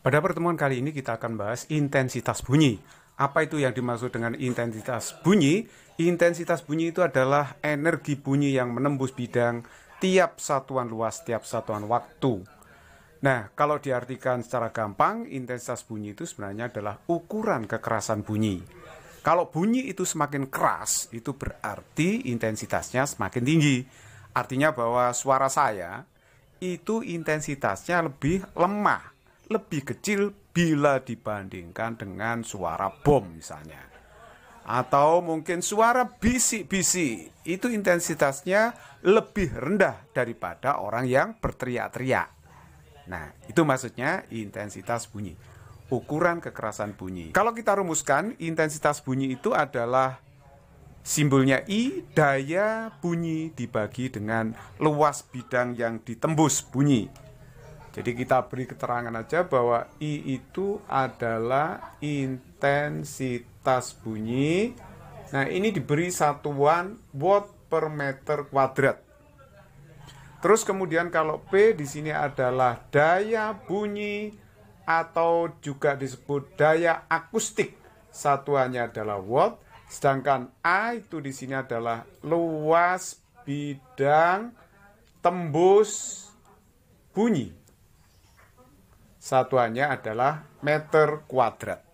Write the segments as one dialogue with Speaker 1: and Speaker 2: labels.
Speaker 1: Pada pertemuan kali ini kita akan bahas intensitas bunyi. Apa itu yang dimaksud dengan intensitas bunyi? Intensitas bunyi itu adalah energi bunyi yang menembus bidang tiap satuan luas, tiap satuan waktu. Nah, kalau diartikan secara gampang, intensitas bunyi itu sebenarnya adalah ukuran kekerasan bunyi. Kalau bunyi itu semakin keras, itu berarti intensitasnya semakin tinggi. Artinya bahwa suara saya itu intensitasnya lebih lemah lebih kecil bila dibandingkan dengan suara bom misalnya. Atau mungkin suara bisik-bisik itu intensitasnya lebih rendah daripada orang yang berteriak-teriak. Nah, itu maksudnya intensitas bunyi. Ukuran kekerasan bunyi. Kalau kita rumuskan, intensitas bunyi itu adalah Simbolnya I, daya bunyi dibagi dengan luas bidang yang ditembus bunyi. Jadi kita beri keterangan aja bahwa I itu adalah intensitas bunyi. Nah, ini diberi satuan watt per meter kuadrat. Terus kemudian kalau P di sini adalah daya bunyi atau juga disebut daya akustik. Satuannya adalah watt, sedangkan A itu di sini adalah luas bidang tembus bunyi. Satuannya adalah meter kuadrat.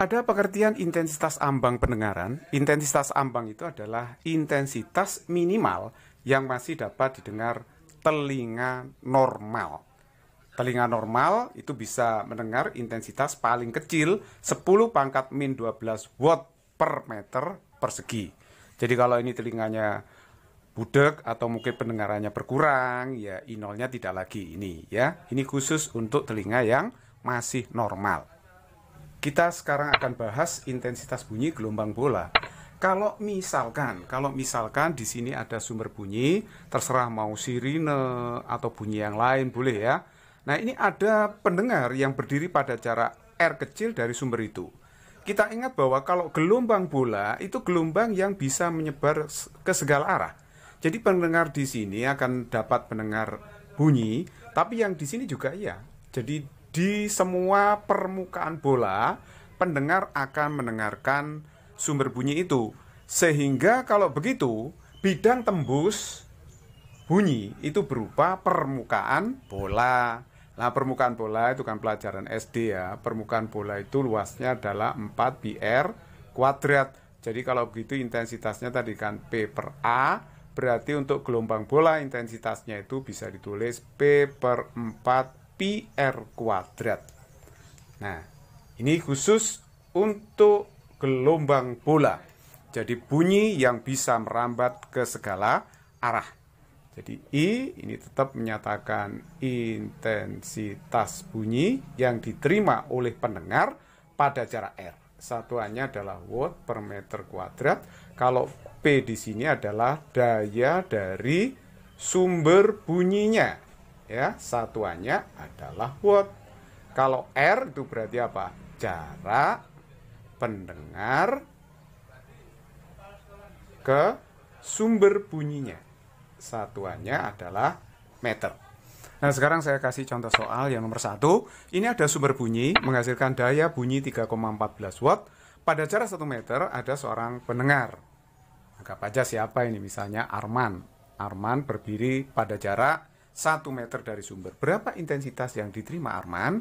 Speaker 1: Ada pengertian intensitas ambang pendengaran. Intensitas ambang itu adalah intensitas minimal yang masih dapat didengar telinga normal. Telinga normal itu bisa mendengar intensitas paling kecil 10 pangkat min 12 watt per meter persegi. Jadi kalau ini telinganya budek atau mungkin pendengarannya berkurang, ya inolnya tidak lagi ini ya. Ini khusus untuk telinga yang masih normal. Kita sekarang akan bahas intensitas bunyi gelombang bola. Kalau misalkan, kalau misalkan di sini ada sumber bunyi, terserah mau sirine atau bunyi yang lain boleh ya. Nah, ini ada pendengar yang berdiri pada jarak R kecil dari sumber itu kita ingat bahwa kalau gelombang bola itu gelombang yang bisa menyebar ke segala arah. Jadi pendengar di sini akan dapat mendengar bunyi, tapi yang di sini juga iya. Jadi di semua permukaan bola, pendengar akan mendengarkan sumber bunyi itu. Sehingga kalau begitu, bidang tembus bunyi itu berupa permukaan bola. Nah, permukaan bola itu kan pelajaran SD ya. Permukaan bola itu luasnya adalah 4 br kuadrat. Jadi kalau begitu intensitasnya tadi kan P per A Berarti untuk gelombang bola intensitasnya itu bisa ditulis P per 4 pi R kuadrat. Nah, ini khusus untuk gelombang bola. Jadi bunyi yang bisa merambat ke segala arah. Jadi I ini tetap menyatakan intensitas bunyi yang diterima oleh pendengar pada jarak R. Satuannya adalah watt per meter kuadrat. Kalau P di sini adalah daya dari sumber bunyinya. Ya, satuannya adalah watt. Kalau R itu berarti apa? Jarak pendengar ke sumber bunyinya. Satuannya adalah meter. Nah sekarang saya kasih contoh soal yang nomor satu. Ini ada sumber bunyi menghasilkan daya bunyi 3,14 watt. Pada jarak 1 meter ada seorang pendengar Anggap aja siapa ini misalnya Arman. Arman berdiri pada jarak 1 meter dari sumber. Berapa intensitas yang diterima Arman?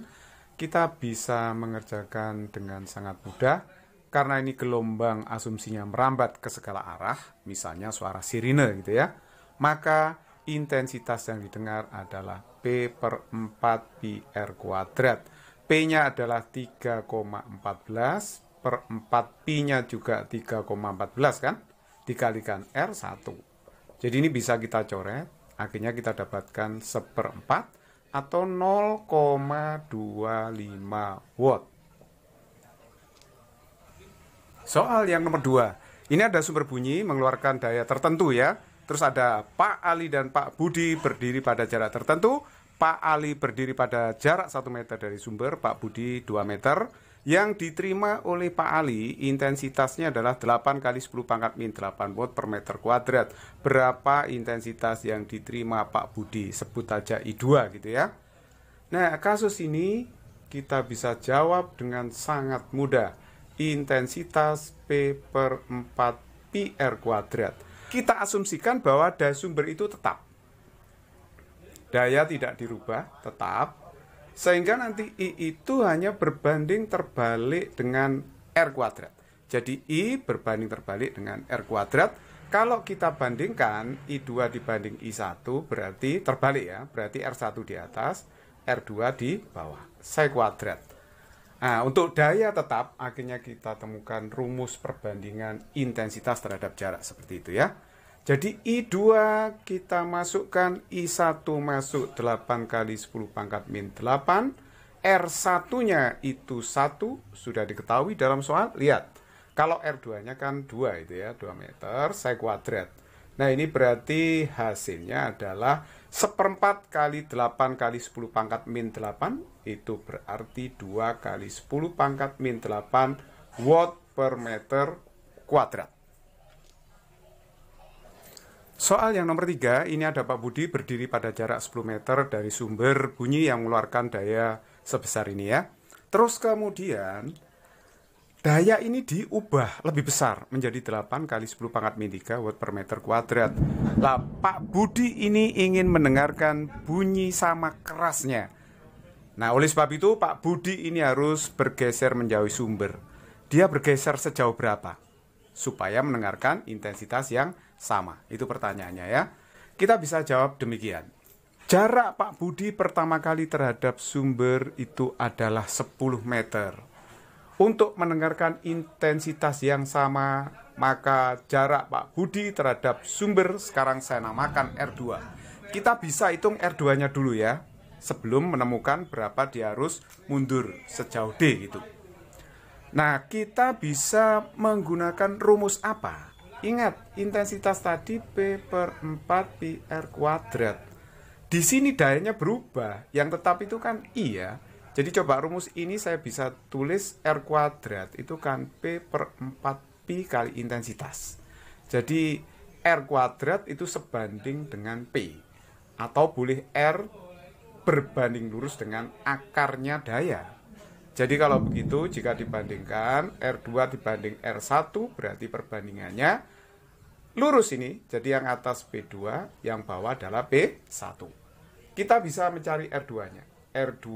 Speaker 1: Kita bisa mengerjakan dengan sangat mudah karena ini gelombang asumsinya merambat ke segala arah, misalnya suara sirine gitu ya. Maka intensitas yang didengar adalah P per 4 pi R kuadrat. P-nya adalah 3,14 per 4 pi-nya juga 3,14 kan? dikalikan R1. Jadi ini bisa kita coret, akhirnya kita dapatkan seperempat atau 0,25 watt. Soal yang nomor 2. Ini ada sumber bunyi mengeluarkan daya tertentu ya. Terus ada Pak Ali dan Pak Budi berdiri pada jarak tertentu. Pak Ali berdiri pada jarak 1 meter dari sumber, Pak Budi 2 meter. Yang diterima oleh Pak Ali intensitasnya adalah 8 kali 10 pangkat min 8 watt per meter kuadrat. Berapa intensitas yang diterima Pak Budi? Sebut aja I2 gitu ya. Nah, kasus ini kita bisa jawab dengan sangat mudah. Intensitas P per 4 PR kuadrat. Kita asumsikan bahwa daya sumber itu tetap. Daya tidak dirubah, tetap sehingga nanti I itu hanya berbanding terbalik dengan R kuadrat. Jadi I berbanding terbalik dengan R kuadrat. Kalau kita bandingkan I2 dibanding I1 berarti terbalik ya. Berarti R1 di atas, R2 di bawah. C kuadrat. Nah, untuk daya tetap akhirnya kita temukan rumus perbandingan intensitas terhadap jarak seperti itu ya. Jadi I2 kita masukkan I1 masuk 8 kali 10 pangkat min 8 R1-nya itu 1 Sudah diketahui dalam soal Lihat Kalau R2-nya kan 2 itu ya 2 meter saya kuadrat Nah ini berarti hasilnya adalah Seperempat kali 8 kali 10 pangkat min 8 Itu berarti 2 kali 10 pangkat min 8 Watt per meter kuadrat Soal yang nomor tiga, ini ada Pak Budi berdiri pada jarak 10 meter dari sumber bunyi yang mengeluarkan daya sebesar ini ya. Terus kemudian daya ini diubah lebih besar menjadi 8 kali 10 pangkat min 3 watt per meter kuadrat. Lah Pak Budi ini ingin mendengarkan bunyi sama kerasnya. Nah oleh sebab itu Pak Budi ini harus bergeser menjauhi sumber. Dia bergeser sejauh berapa? supaya mendengarkan intensitas yang sama. Itu pertanyaannya ya. Kita bisa jawab demikian. Jarak Pak Budi pertama kali terhadap sumber itu adalah 10 meter. Untuk mendengarkan intensitas yang sama, maka jarak Pak Budi terhadap sumber sekarang saya namakan R2. Kita bisa hitung R2-nya dulu ya, sebelum menemukan berapa dia harus mundur sejauh D gitu. Nah, kita bisa menggunakan rumus apa? Ingat, intensitas tadi P per 4 pi R kuadrat. Di sini dayanya berubah, yang tetap itu kan I ya. Jadi coba rumus ini saya bisa tulis R kuadrat, itu kan P per 4 pi kali intensitas. Jadi R kuadrat itu sebanding dengan P. Atau boleh R berbanding lurus dengan akarnya daya jadi kalau begitu jika dibandingkan R2 dibanding R1 berarti perbandingannya lurus ini. Jadi yang atas B2, yang bawah adalah B1. Kita bisa mencari R2-nya. R2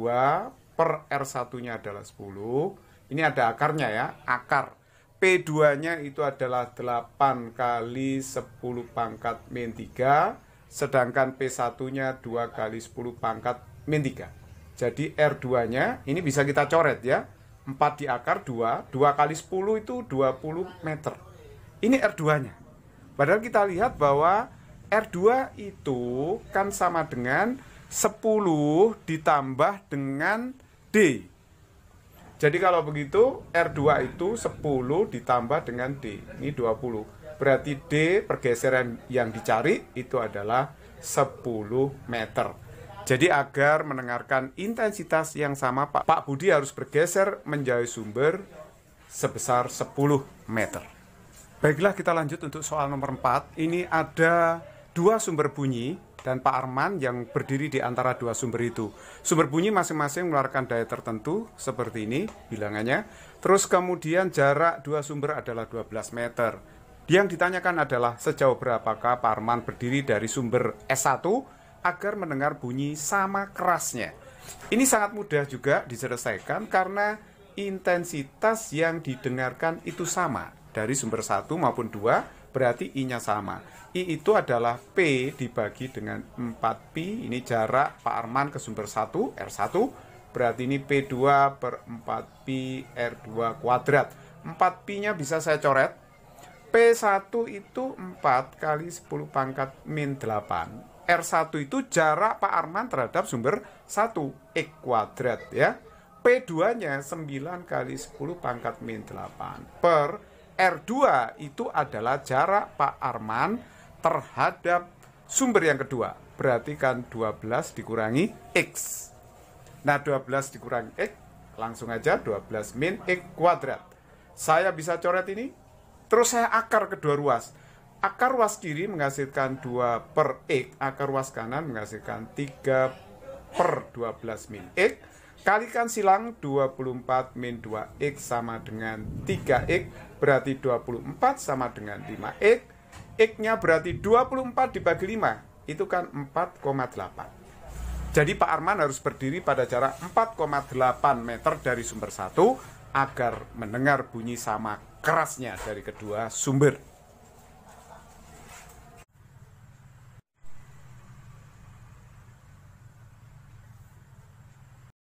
Speaker 1: per R1-nya adalah 10. Ini ada akarnya ya, akar. P2-nya itu adalah 8 kali 10 pangkat min 3, sedangkan P1-nya 2 kali 10 pangkat min 3. Jadi R2-nya ini bisa kita coret ya. 4 di akar 2, 2 kali 10 itu 20 meter. Ini R2-nya. Padahal kita lihat bahwa R2 itu kan sama dengan 10 ditambah dengan D. Jadi kalau begitu R2 itu 10 ditambah dengan D. Ini 20. Berarti D pergeseran yang dicari itu adalah 10 meter. Jadi agar mendengarkan intensitas yang sama, Pak, Pak Budi harus bergeser menjauhi sumber sebesar 10 meter. Baiklah kita lanjut untuk soal nomor 4. Ini ada dua sumber bunyi dan Pak Arman yang berdiri di antara dua sumber itu. Sumber bunyi masing-masing mengeluarkan daya tertentu seperti ini bilangannya. Terus kemudian jarak dua sumber adalah 12 meter. Yang ditanyakan adalah sejauh berapakah Pak Arman berdiri dari sumber S1 agar mendengar bunyi sama kerasnya. Ini sangat mudah juga diselesaikan karena intensitas yang didengarkan itu sama dari sumber 1 maupun 2 berarti I-nya sama. I itu adalah P dibagi dengan 4P, ini jarak Pak Arman ke sumber 1, R1, berarti ini P2 per 4P R2 kuadrat. 4P-nya bisa saya coret. P1 itu 4 kali 10 pangkat min 8 R1 itu jarak Pak Arman terhadap sumber 1 X kuadrat ya. P2-nya 9 kali 10 pangkat min 8 per R2 itu adalah jarak Pak Arman terhadap sumber yang kedua. Berarti kan 12 dikurangi X. Nah 12 dikurangi X langsung aja 12 min X kuadrat. Saya bisa coret ini, terus saya akar kedua ruas akar ruas kiri menghasilkan 2 per x, akar ruas kanan menghasilkan 3 per 12 min x. Kalikan silang 24 min 2x sama dengan 3x, berarti 24 sama dengan 5x. X-nya berarti 24 dibagi 5, itu kan 4,8. Jadi Pak Arman harus berdiri pada jarak 4,8 meter dari sumber satu agar mendengar bunyi sama kerasnya dari kedua sumber.